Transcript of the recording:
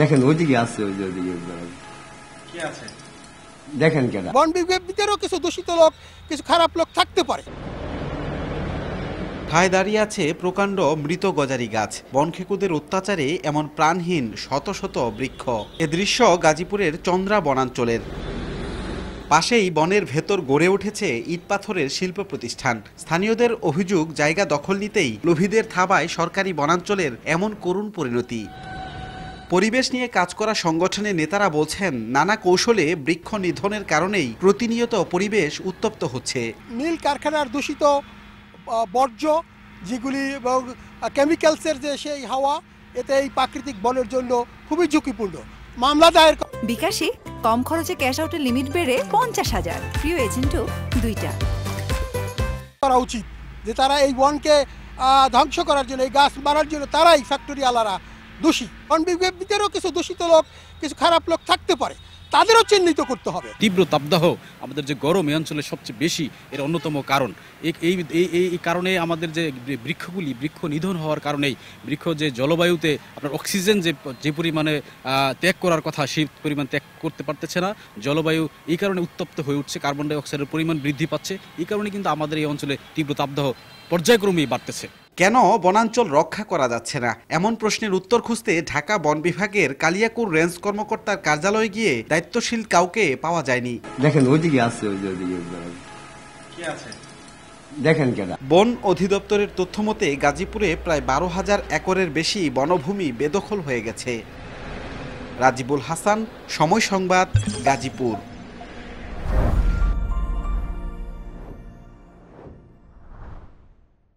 দেখেন ওইদিকে আছে ওই যে ওইদিকে কি আছে দেখেন কেন বন ভিতরেও কিছু দূষিত লোক কিছু খারাপ লোক থাকতে পারে ঠায় দাঁড়িয়ে আছে প্রকাণ্ড মৃত গজারি গাছ বনখেকুদের অত্যাচারে এমন প্রাণহীন শত শত বৃক্ষ এ দৃশ্য গাজীপুরের চন্দ্রা বনাঞ্চলের পাশেই বনের ভেতর গড়ে উঠেছে ইটপাথরের শিল্প প্রতিষ্ঠান স্থানীয়দের অভিযোগ জায়গা দখল নিতেই লোভীদের থাবায় সরকারি বনাঞ্চলের এমন করুণ পরিণতি পরিবেশ নিয়ে কাজ করা সংগঠনের নেতারা বলছেন নানা কৌশলে বৃক্ষ নিধনের কারণেই প্রতিনিয়ত পরিবেশ উত্তপ্ত হচ্ছে নীল কারখানার দূষিত বর্জ্য যেগুলি এবং কেমিক্যালসের যে সেই হাওয়া এতে এই প্রাকৃতিক বনের জন্য খুবই ঝুঁকিপূর্ণ মামলা দায়ের বিকাশে কম খরচে ক্যাশ আউটের লিমিট বেড়ে পঞ্চাশ হাজার প্রিয় এজেন্টও দুইটা করা উচিত যে তারা এই বনকে ধ্বংস করার জন্য এই গাছ মারার জন্য তারাই ফ্যাক্টরি আলারা দোষী কারণ ভিতরেও কিছু দূষিত লোক কিছু খারাপ লোক থাকতে পারে তাদেরও চিহ্নিত করতে হবে তীব্র তাপদাহ আমাদের যে গরম এই অঞ্চলে সবচেয়ে বেশি এর অন্যতম কারণ এই এই কারণে আমাদের যে বৃক্ষগুলি বৃক্ষ নিধন হওয়ার কারণেই বৃক্ষ যে জলবায়ুতে আপনার অক্সিজেন যে যে পরিমাণে ত্যাগ করার কথা সেই পরিমাণ ত্যাগ করতে পারতেছে না জলবায়ু এই কারণে উত্তপ্ত হয়ে উঠছে কার্বন ডাইঅক্সাইডের পরিমাণ বৃদ্ধি পাচ্ছে এই কারণে কিন্তু আমাদের এই অঞ্চলে তীব্র তাপদাহ পর্যায়ক্রমেই বাড়তেছে কেন বনাঞ্চল রক্ষা করা যাচ্ছে না এমন প্রশ্নের উত্তর খুঁজতে ঢাকা বন বিভাগের কালিয়াকুর রেঞ্জ কর্মকর্তার কার্যালয়ে গিয়ে দায়িত্বশীল কাউকে পাওয়া যায়নি দেখেন ওইদিকে আছে দেখেন বন অধিদপ্তরের তথ্য মতে গাজীপুরে প্রায় বারো হাজার একরের বেশি বনভূমি বেদখল হয়ে গেছে রাজিবুল হাসান সময় সংবাদ গাজীপুর